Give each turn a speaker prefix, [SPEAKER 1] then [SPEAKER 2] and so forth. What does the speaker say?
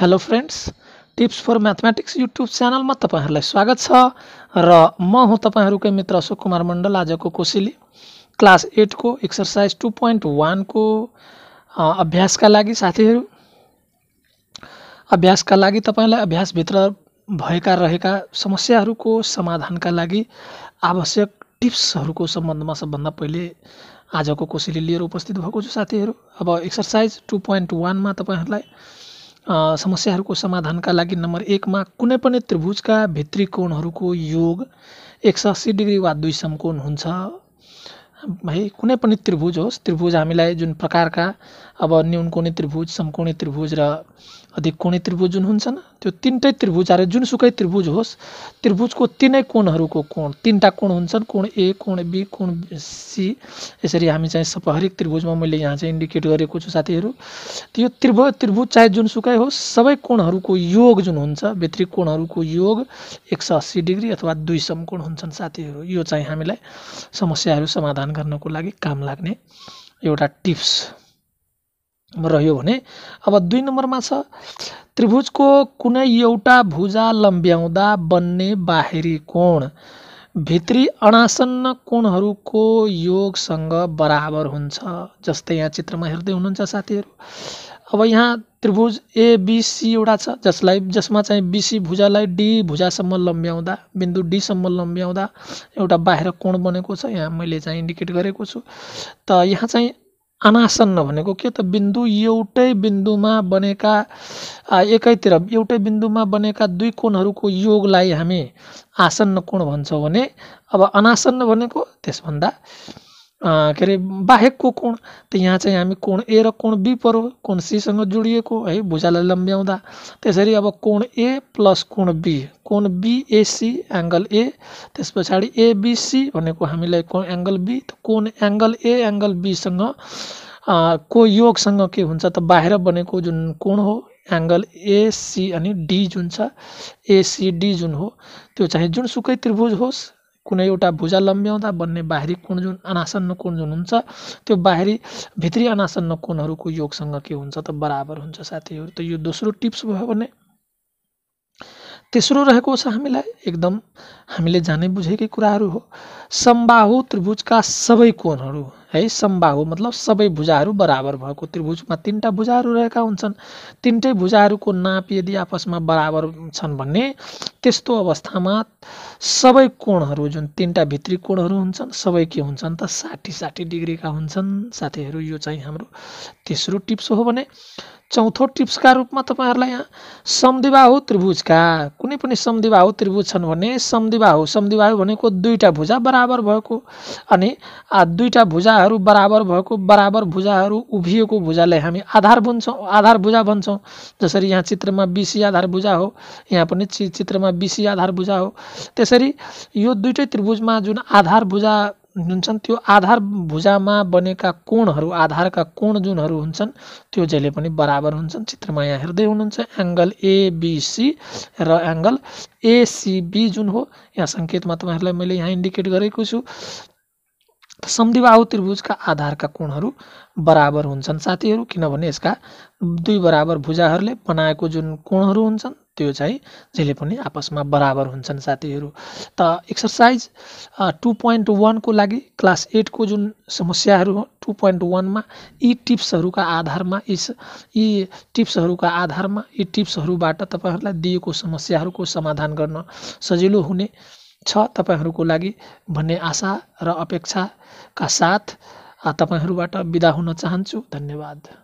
[SPEAKER 1] hello friends tips for mathematics YouTube च्यानलमा तपाईँहरूलाई स्वागत छ र म हुँ तपाईँहरूकै मित्र अशोक कुमार मण्डल आजको कोसेली क्लास एटको एक्सर्साइज टु पोइन्ट वानको अभ्यासका लागि साथीहरू अभ्यासका लागि तपाईँलाई अभ्यासभित्र भएका रहेका समस्याहरूको समाधानका लागि आवश्यक टिप्सहरूको सम्बन्धमा सबभन्दा पहिले आजको कोसेली लिएर उपस्थित भएको छु साथीहरू अब एक्सर्साइज टु पोइन्ट वानमा तपाईँहरूलाई समस्याहरूको समाधानका लागि नम्बर एकमा कुनै पनि त्रिभुजका भित्री कोणहरूको योग एक सय अस्सी डिग्री वा दुई समकोण हुन्छ भाइ कुनै पनि त्रिभुज होस् त्रिभुज हामीलाई जुन प्रकारका अब न्यूनकोणी त्रिभुज समकोणी त्रिभुज र कोणी त्रिभुज जुन हुन्छन् त्यो तिनटै त्रिभुज आएर जुनसुकै त्रिभुज होस् त्रिभुजको तिनै कोणहरूको कोण तिनवटा कोण हुन्छन् कोण ए कोण बी कोण सी यसरी हामी चाहिँ सब हरेक त्रिभुजमा मैले यहाँ चाहिँ इन्डिकेट गरेको छु साथीहरू त्यो त्रिभुज त्रिभुज चाहे जुनसुकै होस् सबै कोणहरूको योग जुन हुन्छ भित्री कोणहरूको योग एक सय अस्सी डिग्री अथवा दुई समकोण हुन्छन् साथीहरू यो चाहिँ हामीलाई समस्याहरू समाधान निर्माण गर्नको लागि काम लाग्ने एउटा टिप्स रह्यो भने अब दुई नम्बरमा छ त्रिभुजको कुनै एउटा भुजा लम्ब्याउँदा बन्ने बाहिरी कोण भित्री अणासन्न कोणहरूको योगसँग बराबर हुन्छ जस्तै यहाँ चित्रमा हेर्दै हुनुहुन्छ साथीहरू अब यहाँ त्रिभुज एबिसी एउटा छ जसलाई जसमा चाहिँ बिसी भुजालाई डी भुजासम्म लम्ब्याउँदा बिन्दु डीसम्म लम्ब्याउँदा एउटा बाहिर कोण बनेको छ यहाँ मैले चाहिँ इन्डिकेट गरेको छु त यहाँ चाहिँ अनासन्न भनेको के त बिन्दु एउटै बिन्दुमा बनेका एकैतिर एउटै बिन्दुमा बनेका दुई कोणहरूको योगलाई हामी आसन्न कोण भन्छौँ भने अब अनासन्न भनेको त्यसभन्दा के बाहेक को कोण तो यहाँ चाहिँ हामी कोण ए रोण बी पर्यो कोण सीसँग जोडिएको है बुझाला लंब्या तेरी तो अब कोण ए प्लस कोण बी कोण बी सी एंगल ए त्यस तो पछाडि एबिसी को हमी कोण एंगल बी तो कोण एंगल ए बी संग को संग के तो बाहर बने को जो कोण हो ए सी अनि डी जो एसिडी जो हो त्यो चाहिँ जुनसुकै त्रिभुज होस् कुनै एउटा भुजा लम्ब्याउँदा बन्ने बाहिरी कोण जुन अनासन्न कोण जुन हुन्छ त्यो बाहिरी भित्री अनासन्न कोणहरूको योगसँग के हुन्छ त बराबर हुन्छ साथीहरू त यो दोस्रो टिप्स भयो भने तेस्रो रहेको छ हामीलाई एकदम हामीले जाने बुझेकै कुराहरू हो समबाहु त्रिभुजका सबै कोणहरू है समबाहु मतलब सबै भुजाहरू बराबर भएको त्रिभुजमा तिनवटा भुजाहरू रहेका हुन्छन् तिनटै भुजाहरूको नाप यदि आपसमा बराबर छन् भने त्यस्तो अवस्थामा सबै कोणहरू जुन तिनवटा भित्री कोणहरू हुन्छन् सबै के हुन्छन् त साठी साठी डिग्रीका हुन्छन् साथीहरू यो चाहिँ हाम्रो तेस्रो टिप्स हो भने चौथो टिप्सका रूपमा तपाईँहरूलाई यहाँ समदिबाहु त्रिभुजका कुनै पनि समदिबाहु त्रिभुज छन् भने समदिबाहु समदिबाहु भनेको दुईवटा भुजा बराबर भएको अनि दुईवटा भुजा भुजाहरू बराबर भएको बराबर भुजाहरू उभिएको भुजालाई हामी आधार भन्छौँ आधार भुजा भन्छौँ जसरी यहाँ चित्रमा बिसी आधार भुजा हो यहाँ पनि चि चित्रमा बिसी आधार भुजा हो त्यसरी यो दुइटै त्रिभुजमा जुन आधार भुजा हुन्छन् त्यो आधार भुजामा बनेका कोणहरू आधारका कोण जुनहरू हुन्छन् त्यो जहिले पनि बराबर हुन्छन् चित्रमा यहाँ हेर्दै हुनुहुन्छ एङ्गल एबिसी र एङ्गल एसिबी जुन हो यहाँ सङ्केतमा तपाईँहरूलाई मैले यहाँ इन्डिकेट गरेको छु समदिबाहु त्रिभुजका आधारका कोणहरू बराबर हुन्छन् साथीहरू किनभने यसका दुई बराबर भुजाहरूले बनाएको जुन कोणहरू हुन्छन् त्यो चाहिँ जहिले पनि आपसमा बराबर हुन्छन् साथीहरू त एक्सर्साइज टु पोइन्ट वानको लागि क्लास एटको जुन समस्याहरू हो टु पोइन्ट वानमा यी टिप्सहरूका आधारमा यी यी टिप्सहरूका आधारमा यी टिप्सहरूबाट तपाईँहरूलाई दिएको समस्याहरूको समाधान गर्न सजिलो हुने छ तपाईँहरूको लागि भन्ने आशा र अपेक्षाका साथ तपाईँहरूबाट बिदा हुन चाहन्छु धन्यवाद